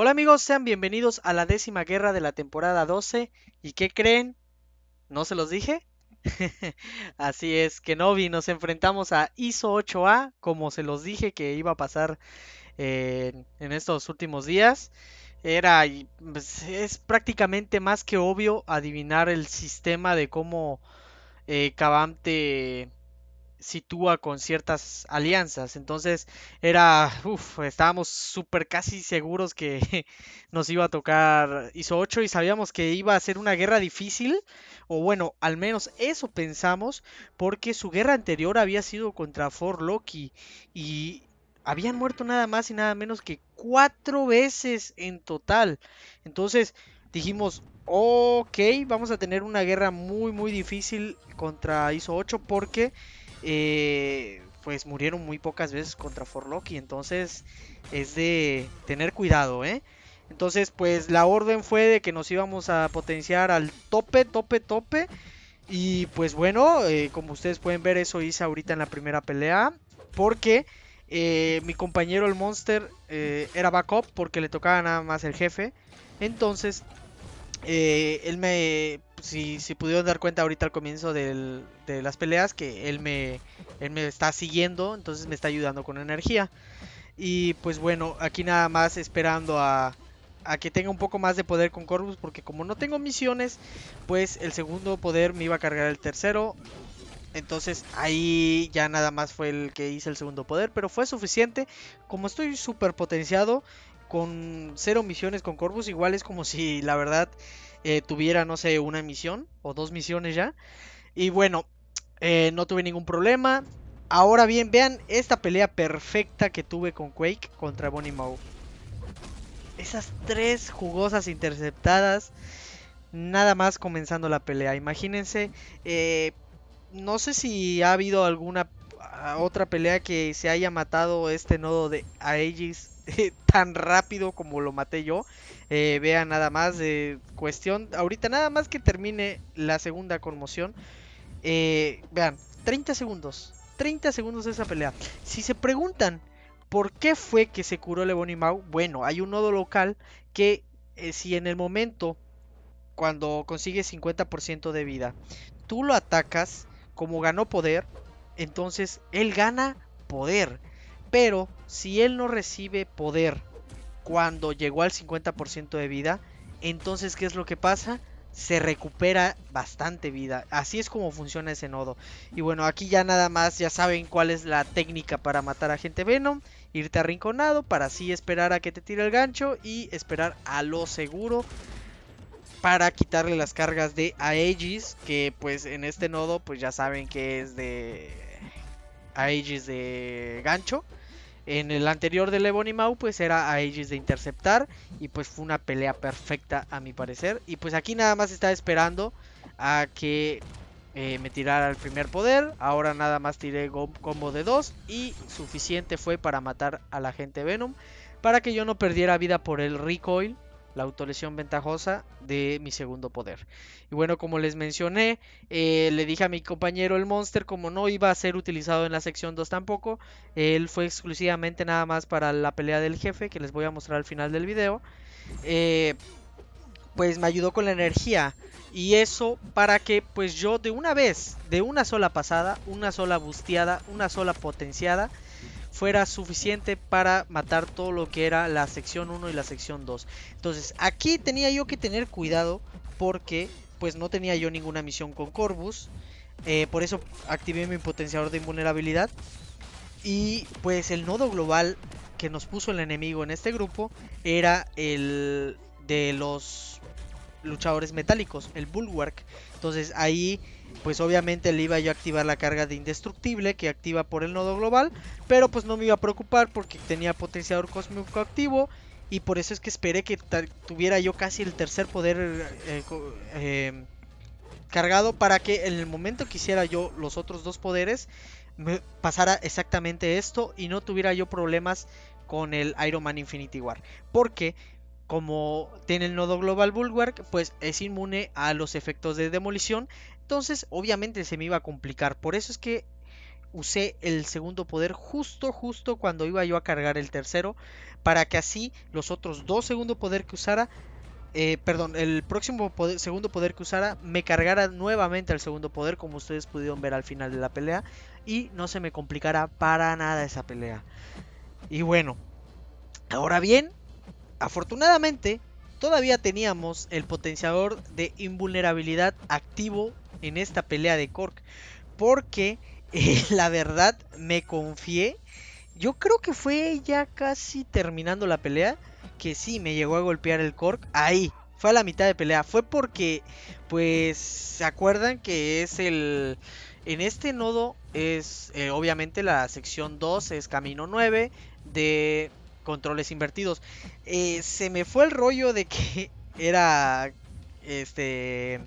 Hola amigos, sean bienvenidos a la décima guerra de la temporada 12. ¿Y qué creen? ¿No se los dije? Así es, que Kenobi, nos enfrentamos a ISO 8A, como se los dije que iba a pasar eh, en estos últimos días. Era, pues, es prácticamente más que obvio adivinar el sistema de cómo Cavante eh, sitúa con ciertas alianzas. Entonces era, uff, estábamos súper casi seguros que nos iba a tocar ISO 8 y sabíamos que iba a ser una guerra difícil, o bueno, al menos eso pensamos, porque su guerra anterior había sido contra Fort Loki y habían muerto nada más y nada menos que cuatro veces en total. Entonces dijimos, ok, vamos a tener una guerra muy muy difícil contra ISO 8 porque eh, pues murieron muy pocas veces contra Forlock entonces es de tener cuidado, ¿eh? Entonces, pues la orden fue de que nos íbamos a potenciar al tope, tope, tope. Y pues bueno, eh, como ustedes pueden ver, eso hice ahorita en la primera pelea. Porque mi compañero el Monster era backup porque le tocaba nada más el jefe. Entonces, él me si, si pudieron dar cuenta ahorita al comienzo de las peleas, que él me, él me está siguiendo, entonces me está ayudando con energía. Y pues bueno, aquí nada más esperando a, a que tenga un poco más de poder con Corvus, porque como no tengo misiones, pues el segundo poder me iba a cargar el tercero. Entonces ahí ya nada más fue el que hice el segundo poder, pero fue suficiente. Como estoy súper potenciado, con cero misiones con Corvus, igual es como si la verdad eh, tuviera, no sé, una misión o dos misiones ya. Y bueno, eh, no tuve ningún problema. Ahora bien, vean esta pelea perfecta que tuve con Quake contra Bonnie Mau. Esas tres jugosas interceptadas. Nada más comenzando la pelea. Imagínense. Eh, no sé si ha habido alguna ah, otra pelea que se haya matado este nodo de Aegis tan rápido como lo maté yo. Eh, vean nada más, de cuestión, ahorita nada más que termine la segunda conmoción. Eh, vean, 30 segundos, 30 segundos de esa pelea. Si se preguntan por qué fue que se curó Lebon y Mau, bueno, hay un nodo local que eh, si en el momento, cuando consigue 50% de vida, tú lo atacas, como ganó poder, entonces él gana poder. Pero si él no recibe poder cuando llegó al 50% de vida, entonces ¿qué es lo que pasa? Se recupera bastante vida. Así es como funciona ese nodo. Y bueno, aquí ya nada más, ya saben cuál es la técnica para matar a gente Venom. Irte arrinconado para así esperar a que te tire el gancho y esperar a lo seguro para quitarle las cargas de Aegis, que pues en este nodo pues ya saben que es de Aegis de gancho. En el anterior de y Mau, pues era a Aegis de interceptar. Y pues fue una pelea perfecta, a mi parecer. Y pues aquí nada más estaba esperando a que eh, me tirara el primer poder. Ahora nada más tiré combo de dos Y suficiente fue para matar a la gente Venom. Para que yo no perdiera vida por el recoil la autolesión ventajosa de mi segundo poder. Y bueno, como les mencioné, eh, le dije a mi compañero el Monster, como no iba a ser utilizado en la sección 2 tampoco, él fue exclusivamente nada más para la pelea del jefe, que les voy a mostrar al final del video. Eh, pues me ayudó con la energía. Y eso para que pues yo de una vez, de una sola pasada, una sola busteada, una sola potenciada fuera suficiente para matar todo lo que era la sección 1 y la sección 2. Entonces aquí tenía yo que tener cuidado porque pues no tenía yo ninguna misión con Corvus. Eh, por eso activé mi potenciador de invulnerabilidad. Y pues el nodo global que nos puso el enemigo en este grupo era el de los luchadores metálicos, el Bulwark. Entonces ahí pues obviamente le iba yo a activar la carga de indestructible que activa por el nodo global, pero pues no me iba a preocupar porque tenía potenciador cósmico activo y por eso es que esperé que tuviera yo casi el tercer poder eh, eh, cargado para que en el momento que hiciera yo los otros dos poderes me pasara exactamente esto y no tuviera yo problemas con el Iron Man Infinity War, porque como tiene el nodo Global Bulwark, pues es inmune a los efectos de demolición, entonces, obviamente se me iba a complicar. Por eso es que usé el segundo poder justo, justo cuando iba yo a cargar el tercero. Para que así los otros dos segundo poder que usara eh, perdón, el próximo segundo poder que usara me cargara nuevamente al segundo poder, como ustedes pudieron ver al final de la pelea, y no se me complicara para nada esa pelea. Y bueno, ahora bien, afortunadamente todavía teníamos el potenciador de invulnerabilidad activo en esta pelea de Cork. Porque eh, la verdad me confié. Yo creo que fue ya casi terminando la pelea. Que sí, me llegó a golpear el Cork. Ahí, fue a la mitad de pelea. Fue porque, pues, ¿se acuerdan que es el... En este nodo es, eh, obviamente, la sección 2, es camino 9 de controles invertidos. Eh, se me fue el rollo de que era, este,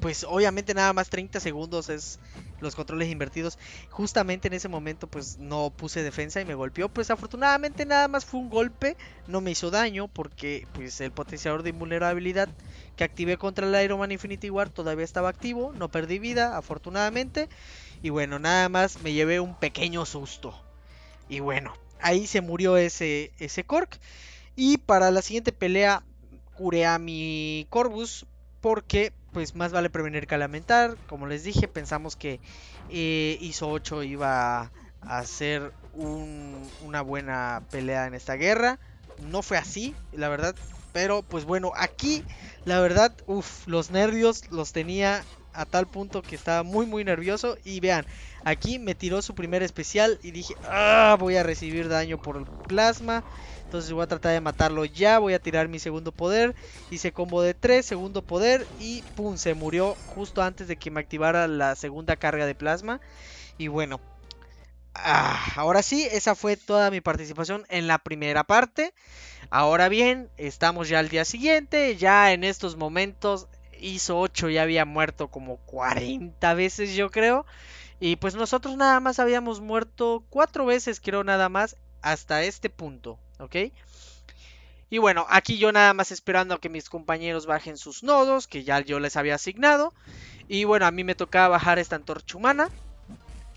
pues obviamente nada más 30 segundos es los controles invertidos. Justamente en ese momento pues no puse defensa y me golpeó. Pues afortunadamente nada más fue un golpe, no me hizo daño porque pues el potenciador de invulnerabilidad que activé contra el Iron Man Infinity War todavía estaba activo, no perdí vida afortunadamente. Y bueno, nada más me llevé un pequeño susto. Y bueno, ahí se murió ese, ese Cork. Y para la siguiente pelea curé a mi Corvus porque pues más vale prevenir que lamentar. Como les dije, pensamos que eh, ISO 8 iba a hacer una buena pelea en esta guerra. No fue así, la verdad. Pero pues bueno, aquí la verdad, uff, los nervios los tenía a tal punto que estaba muy muy nervioso y vean, aquí me tiró su primer especial y dije, ah, voy a recibir daño por el plasma. Entonces voy a tratar de matarlo ya. Voy a tirar mi segundo poder. Hice combo de 3, segundo poder. Y pum, se murió justo antes de que me activara la segunda carga de plasma. Y bueno. Ah, ahora sí, esa fue toda mi participación en la primera parte. Ahora bien, estamos ya al día siguiente. Ya en estos momentos hizo 8 ya había muerto como 40 veces yo creo. Y pues nosotros nada más habíamos muerto 4 veces creo nada más hasta este punto. ¿ok? Y bueno, aquí yo nada más esperando a que mis compañeros bajen sus nodos, que ya yo les había asignado. Y bueno, a mí me tocaba bajar esta antorcha humana.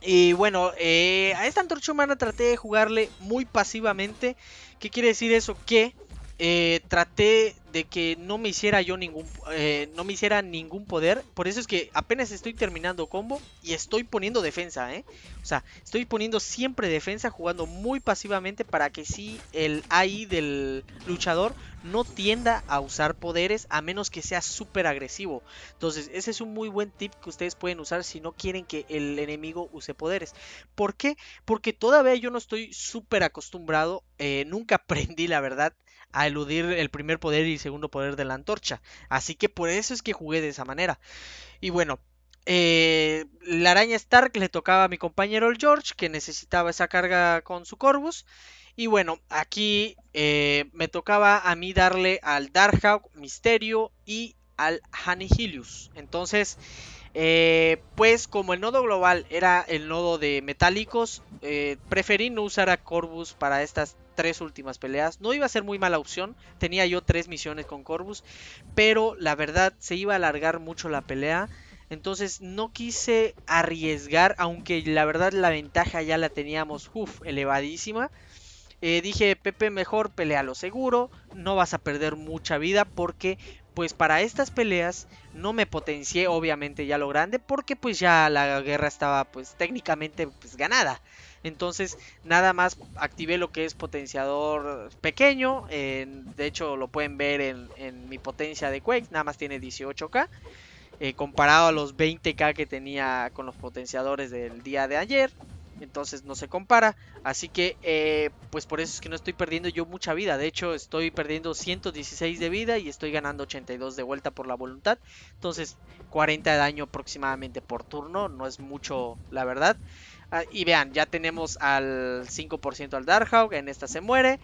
Y bueno, eh, a esta antorcha humana traté de jugarle muy pasivamente. ¿Qué quiere decir eso? Que eh, traté de que no me hiciera yo ningún eh, no me hiciera ningún poder por eso es que apenas estoy terminando combo y estoy poniendo defensa ¿eh? o sea estoy poniendo siempre defensa jugando muy pasivamente para que si el AI del luchador no tienda a usar poderes a menos que sea súper agresivo entonces ese es un muy buen tip que ustedes pueden usar si no quieren que el enemigo use poderes ¿por qué? porque todavía yo no estoy súper acostumbrado nunca aprendí la verdad a eludir el primer poder y el segundo poder de la antorcha. Así que por eso es que jugué de esa manera. Y bueno, eh, la araña Stark le tocaba a mi compañero el George, que necesitaba esa carga con su Corvus. Y bueno, aquí eh, me tocaba a mí darle al Darkhawk, Misterio y al Hanihilius. Entonces, eh, pues como el nodo global era el nodo de metálicos, preferí no usar a Corvus para estas tres últimas peleas. No iba a ser muy mala opción, tenía yo tres misiones con Corvus, pero la verdad se iba a alargar mucho la pelea. Entonces no quise arriesgar, aunque la verdad la ventaja ya la teníamos, uff, elevadísima. Eh, dije, Pepe, mejor pelea lo seguro, no vas a perder mucha vida porque pues para estas peleas no me potencié obviamente ya lo grande porque pues ya la guerra estaba pues técnicamente pues ganada. Entonces, nada más activé lo que es potenciador pequeño. de hecho, lo pueden ver en, mi potencia de Quake. Nada más tiene 18K. Eh, comparado a los 20K que tenía con los potenciadores del día de ayer. Entonces no se compara. Así que eh, pues por eso es que no estoy perdiendo yo mucha vida. De hecho estoy perdiendo 116 de vida y estoy ganando 82 de vuelta por la voluntad. Entonces 40 de daño aproximadamente por turno. No es mucho la verdad. Ah, y vean, ya tenemos al 5% al Darkhawk. En esta se muere.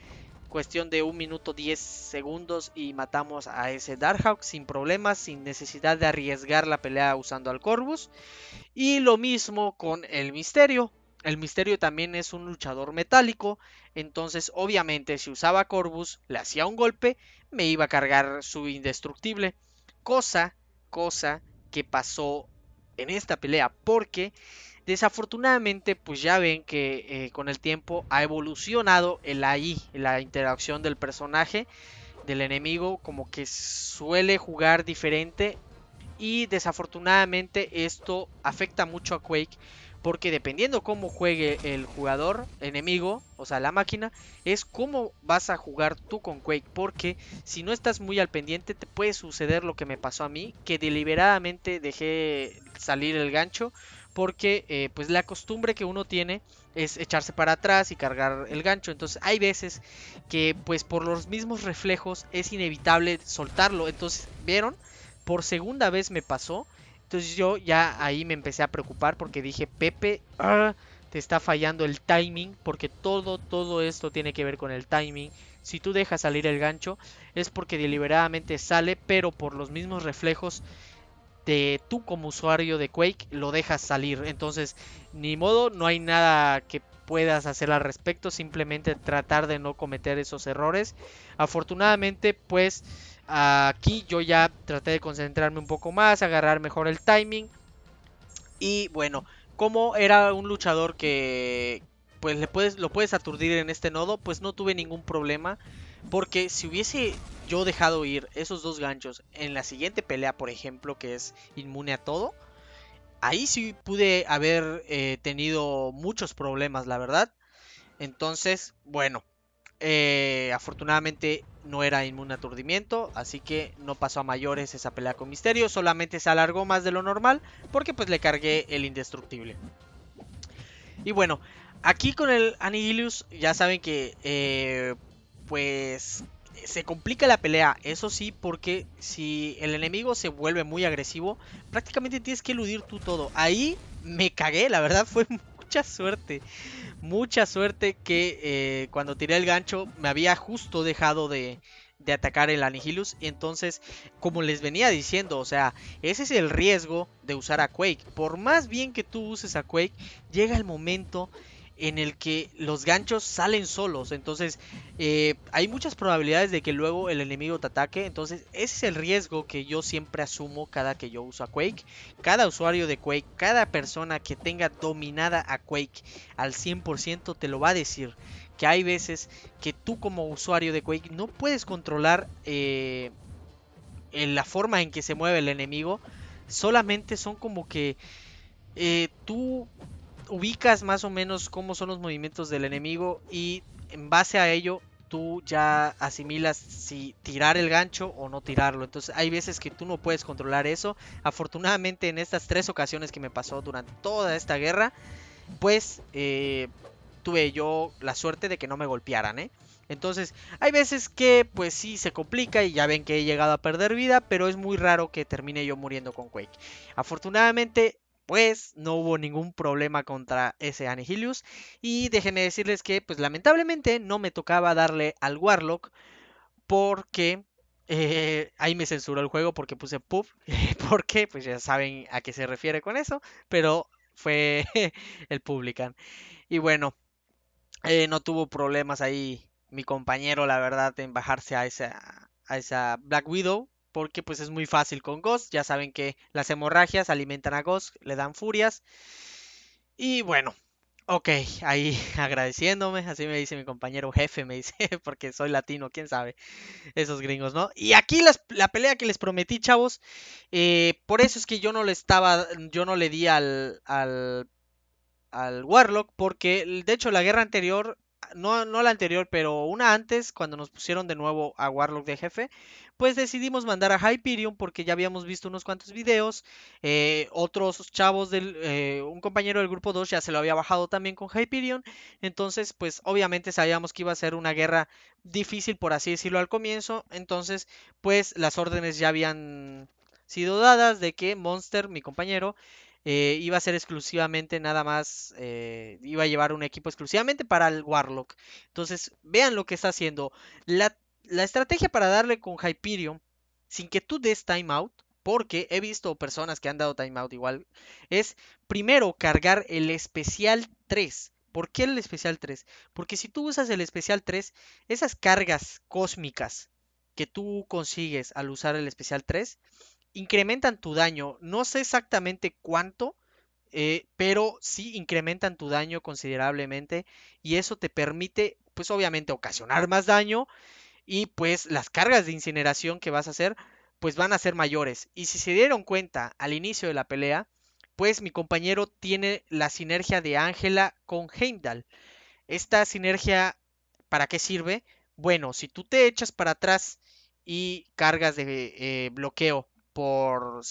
Cuestión de 1 minuto 10 segundos y matamos a ese Darkhawk sin problemas, sin necesidad de arriesgar la pelea usando al Corvus. Y lo mismo con el Misterio. El Misterio también es un luchador metálico, entonces obviamente si usaba Corvus, le hacía un golpe, me iba a cargar su indestructible. Cosa, cosa que pasó en esta pelea, porque Desafortunadamente, pues ya ven que eh, con el tiempo ha evolucionado el AI, la interacción del personaje, del enemigo, como que suele jugar diferente. Y desafortunadamente esto afecta mucho a Quake. Porque dependiendo cómo juegue el jugador, enemigo, o sea, la máquina, es cómo vas a jugar tú con Quake. Porque si no estás muy al pendiente, te puede suceder lo que me pasó a mí, que deliberadamente dejé salir el gancho porque eh, pues la costumbre que uno tiene es echarse para atrás y cargar el gancho. Entonces hay veces que pues por los mismos reflejos es inevitable soltarlo. Entonces, ¿vieron? Por segunda vez me pasó. Entonces yo ya ahí me empecé a preocupar porque dije, Pepe, ah, te está fallando el timing porque todo, todo esto tiene que ver con el timing. Si tú dejas salir el gancho es porque deliberadamente sale, pero por los mismos reflejos tú como usuario de Quake lo dejas salir. Entonces, ni modo, no hay nada que puedas hacer al respecto, simplemente tratar de no cometer esos errores. Afortunadamente, pues aquí yo ya traté de concentrarme un poco más, agarrar mejor el timing. Y bueno, como era un luchador que, pues le puedes, lo puedes aturdir en este nodo, pues no tuve ningún problema. Porque si hubiese yo dejado ir esos dos ganchos en la siguiente pelea, por ejemplo, que es inmune a todo, ahí sí pude haber eh, tenido muchos problemas, la verdad. Entonces, bueno, eh, afortunadamente no era inmune a aturdimiento, así que no pasó a mayores esa pelea con Misterio, solamente se alargó más de lo normal porque pues le cargué el indestructible. Y bueno, Aquí con el Anihilus ya saben que eh, pues se complica la pelea, eso sí, porque si el enemigo se vuelve muy agresivo, prácticamente tienes que eludir tú todo. Ahí me cagué, la verdad fue mucha suerte. Mucha suerte que eh, cuando tiré el gancho me había justo dejado de, de atacar el Anihilus. Y entonces, como les venía diciendo, o sea, ese es el riesgo de usar a Quake. Por más bien que tú uses a Quake, llega el momento en el que los ganchos salen solos. Entonces, eh, hay muchas probabilidades de que luego el enemigo te ataque. Entonces, ese es el riesgo que yo siempre asumo cada que yo uso a Quake. Cada usuario de Quake, cada persona que tenga dominada a Quake al 100% te lo va a decir. Que hay veces que tú como usuario de Quake no puedes controlar en eh, la forma en que se mueve el enemigo. Solamente son como que eh, tú ubicas más o menos cómo son los movimientos del enemigo y en base a ello tú ya asimilas si tirar el gancho o no tirarlo. Entonces hay veces que tú no puedes controlar eso. Afortunadamente en estas tres ocasiones que me pasó durante toda esta guerra, pues eh, tuve yo la suerte de que no me golpearan, ¿eh? Entonces, hay veces que pues sí se complica y ya ven que he llegado a perder vida, pero es muy raro que termine yo muriendo con Quake. Afortunadamente, pues no hubo ningún problema contra ese Anihilus. Y déjenme decirles que, pues lamentablemente, no me tocaba darle al Warlock. Porque eh, ahí me censuró el juego porque puse puff. Porque, pues ya saben a qué se refiere con eso. Pero fue el Publican. Y bueno, eh, no tuvo problemas ahí mi compañero, la verdad, en bajarse a esa, a esa Black Widow porque pues es muy fácil con Ghost, ya saben que las hemorragias alimentan a Ghost, le dan furias. Y bueno, ok, ahí agradeciéndome, así me dice mi compañero jefe, me dice, porque soy latino, quién sabe, esos gringos, ¿no? Y aquí la pelea que les prometí, chavos, eh, por eso es que yo no le estaba, yo no le di al, al, al Warlock, porque de hecho la guerra anterior no, la anterior, pero una antes, cuando nos pusieron de nuevo a Warlock de jefe, pues decidimos mandar a Hyperion porque ya habíamos visto unos cuantos videos. Eh, otros chavos del. Eh, un compañero del grupo 2 ya se lo había bajado también con Hyperion. Entonces, pues obviamente sabíamos que iba a ser una guerra difícil, por así decirlo, al comienzo. Entonces, pues las órdenes ya habían sido dadas de que Monster, mi compañero, eh, iba a ser exclusivamente nada más, eh, iba a llevar un equipo exclusivamente para el Warlock. Entonces, vean lo que está haciendo. La, la estrategia para darle con Hyperion, sin que tú des timeout, porque he visto personas que han dado timeout igual, es primero cargar el especial 3. ¿Por qué el especial 3? Porque si tú usas el especial 3, esas cargas cósmicas que tú consigues al usar el especial 3 incrementan tu daño. No sé exactamente cuánto, eh, pero sí incrementan tu daño considerablemente y eso te permite, pues obviamente, ocasionar más daño y pues las cargas de incineración que vas a hacer, pues van a ser mayores. Y si se dieron cuenta al inicio de la pelea, pues mi compañero tiene la sinergia de Ángela con Heimdall. Esta sinergia, ¿para qué sirve? Bueno, si tú te echas para atrás y cargas de eh, bloqueo por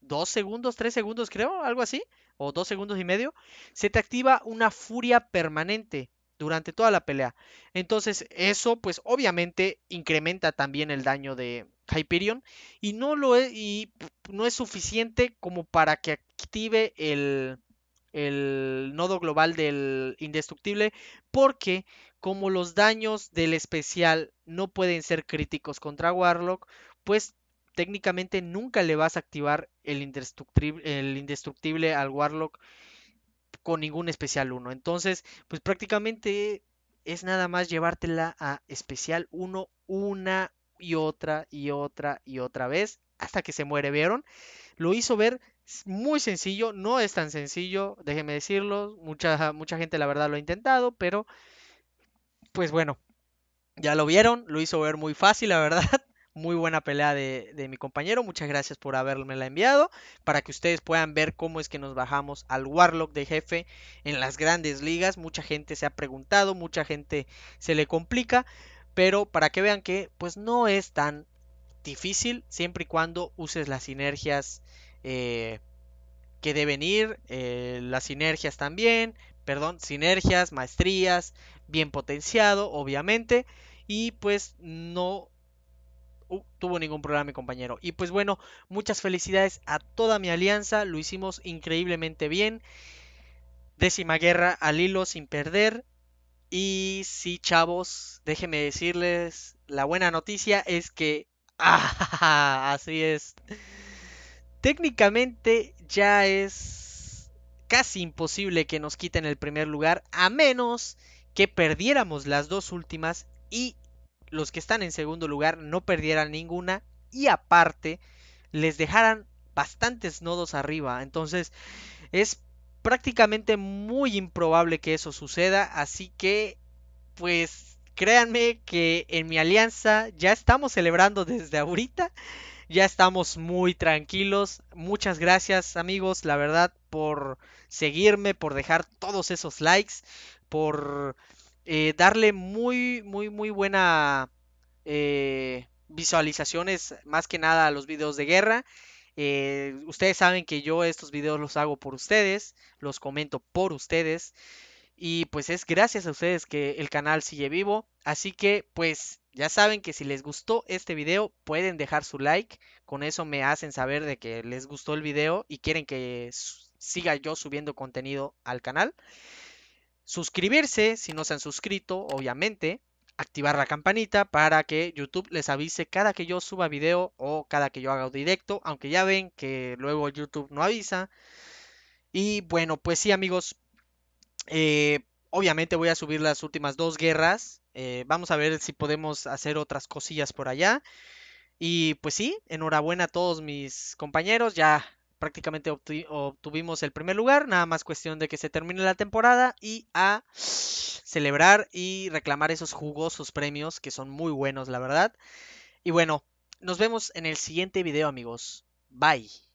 dos segundos, tres segundos creo, algo así, o dos segundos y medio, se te activa una furia permanente durante toda la pelea. Entonces eso pues obviamente incrementa también el daño de Hyperion y no, lo es, y no es suficiente como para que active el, el nodo global del indestructible porque como los daños del especial no pueden ser críticos contra Warlock, pues técnicamente nunca le vas a activar el indestructible, al Warlock con ningún especial 1. Entonces, pues prácticamente es nada más llevártela a especial 1 una y otra y otra y otra vez hasta que se muere, ¿vieron? Lo hizo ver muy sencillo, no es tan sencillo, déjenme decirlo, mucha gente la verdad lo ha intentado, pero pues bueno, ya lo vieron, lo hizo ver muy fácil, la verdad muy buena pelea de, mi compañero. Muchas gracias por haberme la enviado. Para que ustedes puedan ver cómo es que nos bajamos al Warlock de jefe en las grandes ligas. Mucha gente se ha preguntado, mucha gente se le complica. Pero para que vean que pues no es tan difícil siempre y cuando uses las sinergias eh, que deben ir. Eh, las sinergias también. Perdón, sinergias, maestrías, bien potenciado, obviamente. Y pues no Uh, tuvo ningún problema mi compañero. Y pues bueno, muchas felicidades a toda mi alianza, lo hicimos increíblemente bien. Décima guerra al hilo sin perder. Y sí, chavos, déjenme decirles, la buena noticia es que... Ah, así es. Técnicamente ya es casi imposible que nos quiten el primer lugar, a menos que perdiéramos las dos últimas y los que están en segundo lugar no perdieran ninguna y aparte les dejaran bastantes nodos arriba. Entonces es prácticamente muy improbable que eso suceda, así que pues créanme que en mi alianza ya estamos celebrando desde ahorita. Ya estamos muy tranquilos. Muchas gracias amigos, la verdad, por seguirme, por dejar todos esos likes, por eh, darle muy, muy, muy buena eh, visualizaciones, más que nada a los videos de guerra. Eh, ustedes saben que yo estos videos los hago por ustedes, los comento por ustedes. Y pues es gracias a ustedes que el canal sigue vivo. Así que pues ya saben que si les gustó este video pueden dejar su like. Con eso me hacen saber de que les gustó el video y quieren que siga yo subiendo contenido al canal suscribirse si no se han suscrito, obviamente, activar la campanita para que YouTube les avise cada que yo suba video o cada que yo haga directo, aunque ya ven que luego YouTube no avisa. Y bueno, pues sí amigos, eh, obviamente voy a subir las últimas dos guerras, eh, vamos a ver si podemos hacer otras cosillas por allá. Y pues sí, enhorabuena a todos mis compañeros, ya prácticamente obtuvimos el primer lugar, nada más cuestión de que se termine la temporada y a celebrar y reclamar esos jugosos premios que son muy buenos, la verdad. Y bueno, nos vemos en el siguiente video amigos. Bye.